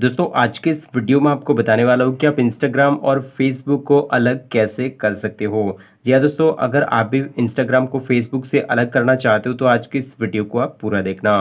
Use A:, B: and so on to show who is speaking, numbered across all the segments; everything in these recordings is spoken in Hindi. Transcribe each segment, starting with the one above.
A: दोस्तों आज के इस वीडियो में आपको बताने वाला हूँ कि आप इंस्टाग्राम और फेसबुक को अलग कैसे कर सकते हो जी हाँ दोस्तों अगर आप भी इंस्टाग्राम को फेसबुक से अलग करना चाहते हो तो आज के इस वीडियो को आप पूरा देखना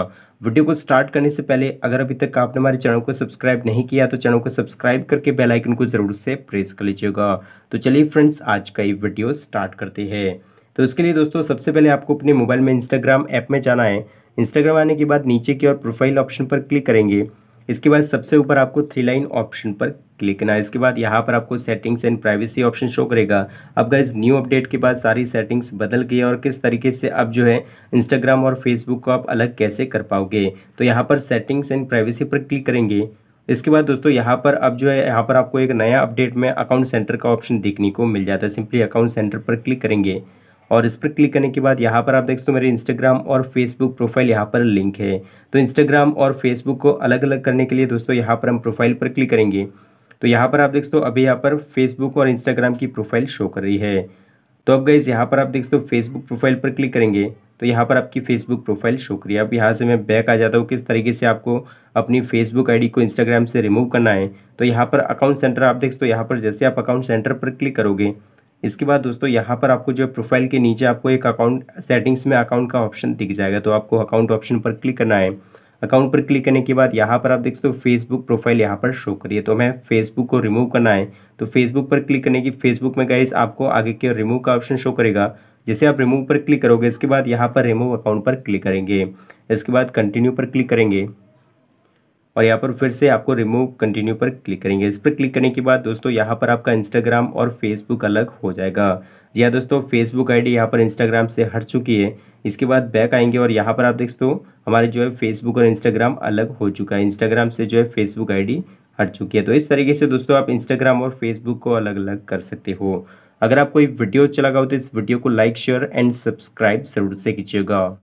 A: वीडियो को स्टार्ट करने से पहले अगर अभी तक आपने हमारे चैनल को सब्सक्राइब नहीं किया तो चैनल को सब्सक्राइब करके बेलाइकन को ज़रूर से प्रेस कर लीजिएगा तो चलिए फ्रेंड्स आज का ये वीडियो स्टार्ट करते हैं तो इसके लिए दोस्तों सबसे पहले आपको अपने मोबाइल में इंस्टाग्राम ऐप में जाना है इंस्टाग्राम आने के बाद नीचे की और प्रोफाइल ऑप्शन पर क्लिक करेंगे इसके बाद सबसे ऊपर आपको थ्री लाइन ऑप्शन पर क्लिक करना है इसके बाद यहाँ पर आपको settings and privacy option show करेगा अब गाइज न्यू अपडेट के बाद सारी सेटिंग्स बदल गई और किस तरीके से अब जो है इंस्टाग्राम और फेसबुक को आप अलग कैसे कर पाओगे तो यहाँ पर सेटिंग्स एंड प्राइवेसी पर क्लिक करेंगे इसके बाद दोस्तों यहाँ पर अब जो है यहाँ पर आपको एक नया अपडेट में अकाउंट सेंटर का ऑप्शन देखने को मिल जाता है सिंपली अकाउंट सेंटर पर क्लिक करेंगे और इस पर क्लिक करने के बाद यहाँ पर आप देख सकते हो मेरे इंस्टाग्राम और फेसबुक प्रोफाइल यहाँ पर लिंक है तो इंस्टाग्राम और फेसबुक को अलग अलग करने के लिए दोस्तों यहाँ पर हम प्रोफाइल पर क्लिक करेंगे तो यहाँ पर आप देख सकते हो अभी यहाँ पर फेसबुक और इंस्टाग्राम की प्रोफाइल शो कर रही है तो अब गई यहाँ पर आप देख सकते हो फेसबुक प्रोफाइल पर क्लिक करेंगे तो यहाँ पर आपकी फेसबुक प्रोफाइल शो करिए अब यहाँ से मैं बैक आ जाता हूँ किस तरीके से आपको अपनी फेसबुक आईडी को इंस्टाग्राम से रिमूव करना है तो यहाँ पर अकाउंट सेंटर आप देख सकते हो यहाँ पर जैसे आप अकाउंट सेंटर पर क्लिक करोगे इसके बाद दोस्तों यहाँ पर आपको जो है प्रोफाइल के नीचे आपको एक अकाउंट सेटिंग्स में अकाउंट का ऑप्शन दिख जाएगा तो आपको अकाउंट ऑप्शन पर क्लिक करना है अकाउंट पर क्लिक करने के बाद यहाँ पर आप देख सकते हो फेसबुक प्रोफाइल यहाँ पर शो करिए तो हमें फेसबुक को रिमूव करना है तो फेसबुक पर क्लिक करने की फेसबुक में गाइज आपको आगे के रिमूव का ऑप्शन शो करेगा जैसे आप रिमूव पर क्लिक करोगे इसके बाद यहाँ पर रिमूव अकाउंट पर क्लिक करेंगे इसके बाद कंटिन्यू पर क्लिक करेंगे और यहाँ पर फिर से आपको रिमूव कंटिन्यू पर क्लिक करेंगे इस पर क्लिक करने के बाद दोस्तों यहाँ पर आपका इंस्टाग्राम और फेसबुक अलग हो जाएगा जी हाँ दोस्तों फेसबुक आईडी यहाँ पर इंस्टाग्राम से हट चुकी है इसके बाद बैक आएंगे और यहाँ पर आप देख दो हमारे जो है फेसबुक और इंस्टाग्राम अलग हो चुका है इंस्टाग्राम से जो है फेसबुक आई हट चुकी है तो इस तरीके से दोस्तों आप इंस्टाग्राम और फेसबुक को अलग अलग कर सकते हो अगर आपको ये वीडियो अच्छा लगा हो तो इस वीडियो को लाइक शेयर एंड सब्सक्राइब जरूर से कीजिएगा